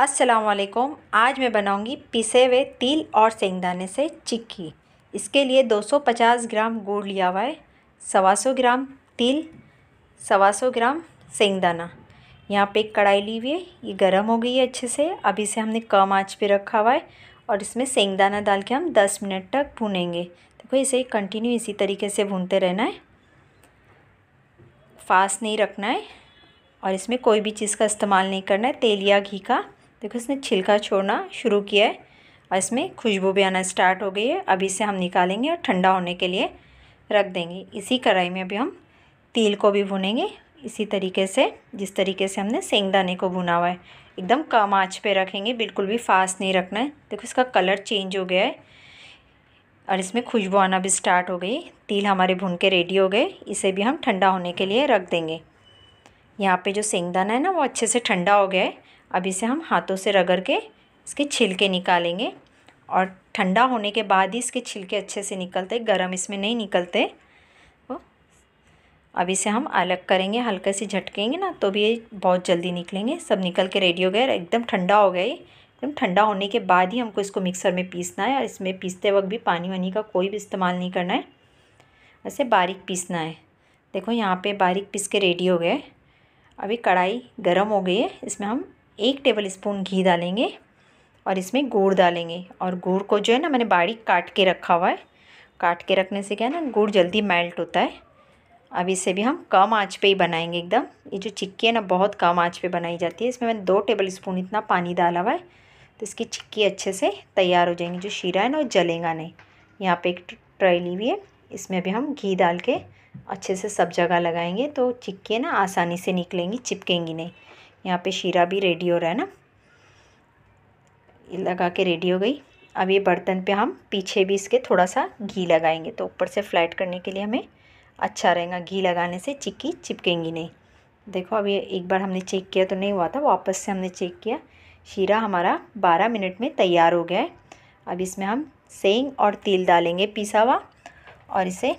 अस्सलाम आज मैं बनाऊंगी पिसे हुए तिल और सेंगदाने से चिक्की इसके लिए 250 ग्राम गुड़ लिया हुआ है सवा सौ ग्राम तिल सवा सौ ग्राम सेंगदाना यहाँ पे एक कढ़ाई ली हुई है ये गर्म हो गई है अच्छे से अभी से हमने कम आँच पे रखा हुआ है और इसमें सेंगदाना डाल के हम 10 मिनट तक भूनेंगे देखो इसे कंटिन्यू इसी तरीके से भूनते रहना है फास्ट नहीं रखना है और इसमें कोई भी चीज़ का इस्तेमाल नहीं करना है तेल या घी का देखो इसने छिलका छोड़ना शुरू किया है और इसमें खुशबू भी आना स्टार्ट हो गई है अभी इसे हम निकालेंगे और ठंडा होने के लिए रख देंगे इसी कढ़ाई में अभी हम तिल को भी भुनेंगे इसी तरीके से जिस तरीके से हमने सेंगदाने को भुना हुआ है एकदम कम आँच पर रखेंगे बिल्कुल भी फास्ट नहीं रखना है देखो इसका कलर चेंज हो गया है और इसमें खुशबू आना भी स्टार्ट हो गई तिल हमारे भुन के रेडी हो गए इसे भी हम ठंडा होने के लिए रख देंगे यहाँ पे जो सेंगदाना है ना वो अच्छे से ठंडा हो गया है अब इसे हम हाथों से रगड़ के इसके छिलके निकालेंगे और ठंडा होने के बाद ही इसके छिलके अच्छे से निकलते गर्म इसमें नहीं निकलते अब इसे हम अलग करेंगे हल्के से झटकेंगे ना तो भी ये बहुत जल्दी निकलेंगे सब निकल के रेडी हो गए एकदम ठंडा हो गया एकदम ठंडा होने के बाद ही हमको इसको मिक्सर में पीसना है और इसमें पीसते वक्त भी पानी वानी का कोई भी इस्तेमाल नहीं करना है ऐसे बारीक पीसना है देखो यहाँ पर बारीक पीस के रेडी हो गए अभी कढ़ाई गर्म हो गई है इसमें हम एक टेबल स्पून घी डालेंगे और इसमें गुड़ डालेंगे और गुड़ को जो है ना मैंने बारीक काट के रखा हुआ है काट के रखने से क्या है ना गुड़ जल्दी मेल्ट होता है अब इसे भी हम कम आँच पर ही बनाएंगे एकदम ये जो चिक्की है ना बहुत कम आँच पर बनाई जाती है इसमें मैंने दो टेबल स्पून इतना पानी डाला हुआ है तो इसकी चिक्की अच्छे से तैयार हो जाएंगी जो शीरा है ना वो जलेगा नहीं यहाँ पे एक ट्राई ली हुई है इसमें भी हम घी डाल के अच्छे से सब जगह लगाएंगे तो चिक्की ना आसानी से निकलेंगी चिपकेंगी नहीं यहाँ पे शीरा भी रेडी हो रहा है ना ये लगा के रेडी हो गई अब ये बर्तन पे हम पीछे भी इसके थोड़ा सा घी लगाएंगे तो ऊपर से फ्लैट करने के लिए हमें अच्छा रहेगा घी लगाने से चिक्की चिपकेंगी नहीं देखो अब ये एक बार हमने चेक किया तो नहीं हुआ था वापस से हमने चेक किया शीरा हमारा बारह मिनट में तैयार हो गया है अब इसमें हम सेंग और तिल डालेंगे पिसा हुआ और इसे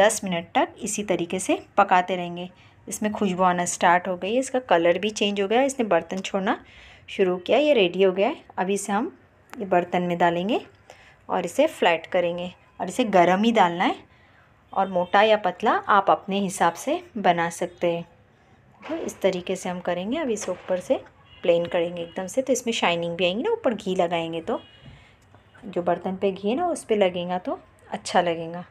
दस मिनट तक इसी तरीके से पकाते रहेंगे इसमें खुशबू आना स्टार्ट हो गई है इसका कलर भी चेंज हो गया इसने बर्तन छोड़ना शुरू किया ये रेडी हो गया है अभी इसे हम ये बर्तन में डालेंगे और इसे फ्लैट करेंगे और इसे गर्म ही डालना है और मोटा या पतला आप अपने हिसाब से बना सकते हैं तो इस तरीके से हम करेंगे अब इसे ऊपर से प्लेन करेंगे एकदम से तो इसमें शाइनिंग भी आएंगी ना ऊपर घी लगाएंगे तो जो बर्तन पे घी है ना उस पर लगेगा तो अच्छा लगेगा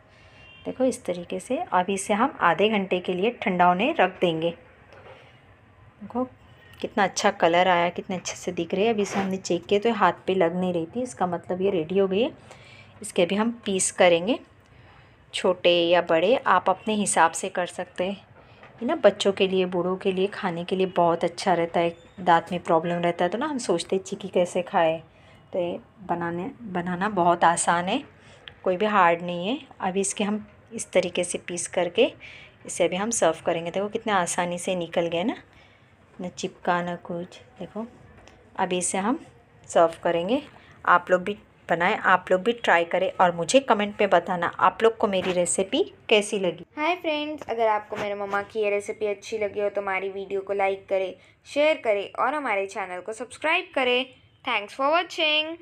देखो इस तरीके से अब इसे हम आधे घंटे के लिए ठंडा होने रख देंगे देखो कितना अच्छा कलर आया कितने अच्छे से दिख रही है अभी इसे हमने चेक किया तो हाथ पे लग नहीं रही थी इसका मतलब ये रेडी हो गई है इसके अभी हम पीस करेंगे छोटे या बड़े आप अपने हिसाब से कर सकते हैं ना बच्चों के लिए बूढ़ों के लिए खाने के लिए बहुत अच्छा रहता है दांत में प्रॉब्लम रहता है तो ना हम सोचते चिकी कैसे खाए तो ये बनाने बनाना बहुत आसान है कोई भी हार्ड नहीं है अभी इसके हम इस तरीके से पीस करके इसे अभी हम सर्व करेंगे देखो कितने आसानी से निकल गए ना ना चिपका ना कुछ देखो अभी इसे हम सर्व करेंगे आप लोग भी बनाएं आप लोग भी ट्राई करें और मुझे कमेंट में बताना आप लोग को मेरी रेसिपी कैसी लगी हाय फ्रेंड्स अगर आपको मेरे मम्मा की ये रेसिपी अच्छी लगी हो तो हमारी वीडियो को लाइक करें शेयर करें और हमारे चैनल को सब्सक्राइब करें थैंक्स फॉर वॉचिंग